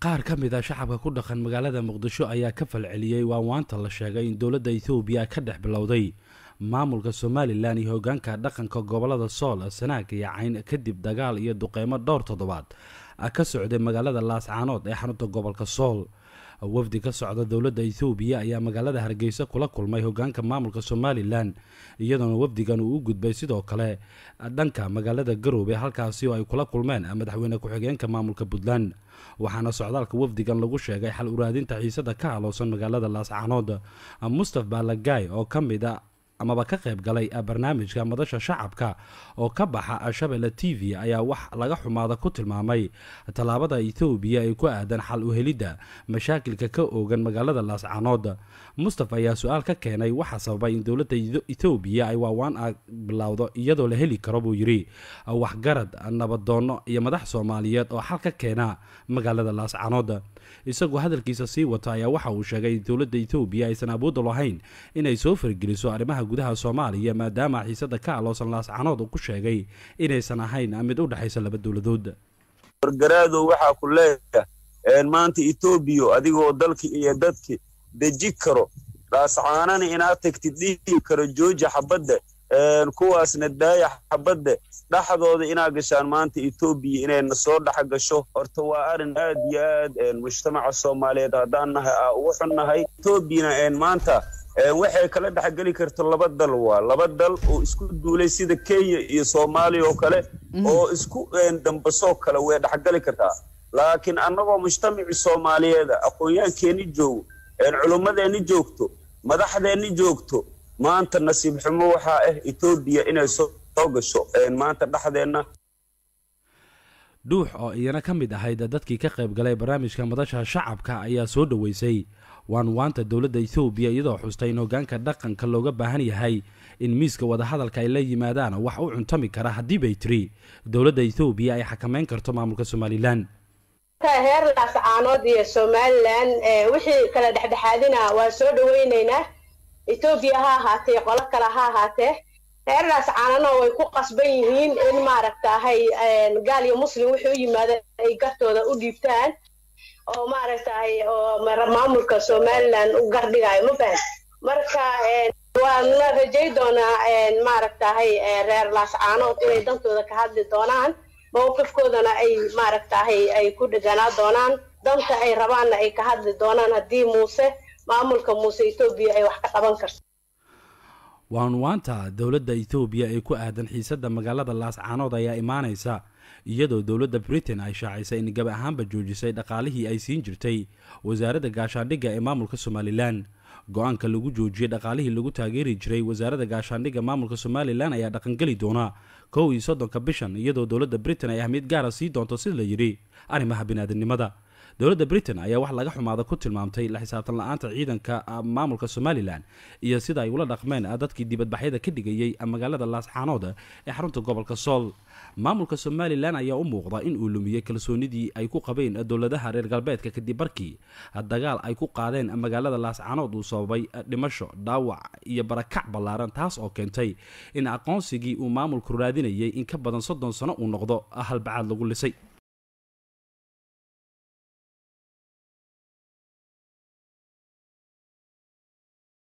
qaar ka mid a ah shacabka ku dhaqan magaalada muqdisho ayaa ka falceliyey waa waanta la sheegay in dowladda ethoobiya ka dhex bilowday maamulka somalilan iyo hogaanka dhaqanka gobolada sool sanaag iyo cayn kadib dagaal iyo duqeymo dhowr toddobaad ka socday magaalada laascaanood ee xarunta gobolka sool wafdi ka socda dowladda ethoobiya ayaa magaalada hargeysa kula kulmay hogaanka maamulka somalilan iyadoona wafdigan uu u gudbay sidoo kale dhanka magaalada garoobe halkaasi oo ay kula kulmeen madaxweyne ku-xigeenka maamulka puntland waxaana socdaalka wafdigan lagu sheegay xal uraadinta xiisada ka haloosan magaalada laascaanood mustaf baalagay oo ka mid a amaba ka qayb galay barnaamijka madasha shacabka oo ka baxa al t v ayaa wax laga xumaada ku tilmaamay tallaabada ethoobiya ay ku aadan xal uhelidda mashaakilka ka oogan magaalada laascanood mustafa ayaa su-aal ka keenay waxaa sababay in dowladda etoobiya ay waawaan a bilowdo iyadoo la heli karo buu yidhi waxgarad nabadoonno iyo madax soomaaliyeed oo xal ka keena magaalada laascanood isagoo hadalkiisa sii wata ayaa waxa uu sheegay in dowladda etoobiya aysan awoodda lahayn inay soo fargeliso arrimaha gudaha soomaaliya maadaama xiisadda ka aloosan laascanood uu ku sheegay inaysan ahayn mid u dhexaysa laba dowladooda wargaraadow waxaa ku leeyaha maanta etoobiya adigoo dalki iyo dadki deji karo dhaasacaanana inaad tagtid dhihi karo jooji xabadda kuwaasna daaya xabadda dhaxdooda inaa gashaan maanta etoobiya inayna soo dhex gasho horta waa arrin aad iyo aad mujtamaca soomaaliyeed haddaannahay aa ugu xunnahay etoobiyana maanta waxay kala dhexgeli karto laba dal waa laba dal oo isku duulay sida kenya iyo soomaaliya oo kale mm-hmm. oo isku dambasoo kale way dhexgali kartaa laakiin annagoo mujtamaci soomaaliyeeda aqoon joogo culummadeenni joogto madaxdeenni joogto maanta nasiib xumo waxaa ah eh etoobiya inay soo gasho maanta dhexdeenna dhuux oo iyana ka mid ahayd dadkii ka qayb galay barnaamijka madasha shacabka ayaa soo dhoweysay waan waanta dowladda ethoobiya iyadoo xustay in hogaanka dhaqanka looga baahan yahay in miiska wadahadalka ay la yimaadaan wax u cuntami kara haddii bay tiri dowladda ethoobiya ay xakamayn karto maamulka somalilan heer laascaanood iyo somalilan eh, wixii kala dhexdhexaadina waan soo dhaweynaynaa ethoobiya ha ahaatee qolo kale ha ahaatee heer laascaanana way ku qasban yihiin in maaragtaahay eh, gaal iyo muslim wixii u yimaada ay gartooda u dhiibtaan oo maaragtaay oo maamulka somalilan u gardhigayo ma fahan marka waana rajay doonaa maaragtahay e, reer laascaanood inay dantooda ka hadli doonaan mowqifkoodana ay maaragtahay ay ku dheganaa doonaan danta ay rabaanna ay ka hadli doonaan haddii muuse maamulka muuse etoobiya ay wax ka qaban karto waa unwaanta dowladda etoobiya ee ku aadan xiisadda magaalada laascaanood ayaa imaanaysa iyadoo dowladda britain ay shaacisay in gabi ahaanba joojisay dhaqaalihii ay siin jirtay wasaaradda gaashaandhigga ee maamulka somalilan go-aanka lagu joojiyey dhaqaalihii lagu taageeri jiray wasaaradda gaashaandhigga maamulka somalilan ayaa dhaqangeli doona kow iyo soddonka bishan iyadoo dowladda britain ay ahmiyad gaara ah sii doonto sida la yidhi arrimaha biniaadamnimada dowladda britain ayaa wax laga xumaada ku tilmaamtay la xisaabtan la-aanta ciidanka ah, maamulka somalilan iyo sida ay ula dhaqmeen ah, dadkii dibadbaxyada ka dhigayay ah, magaalada laasxaanood ee xarunta gobolka sool maamulka somalilan ayaa u muuqda in uu lumiyey kalsoonidii ay ku qabeen dowladaha reer galbeedka kadib markii dagaal ay ku qaadeen magaalada laascaanood uu sababay dhimasho dhaawac iyo barakac ballaaran taas oo keentay in aqoonsigii uu maamulku raadinayay in ka badan soddon sano uu noqdo halbacaad lagu lisay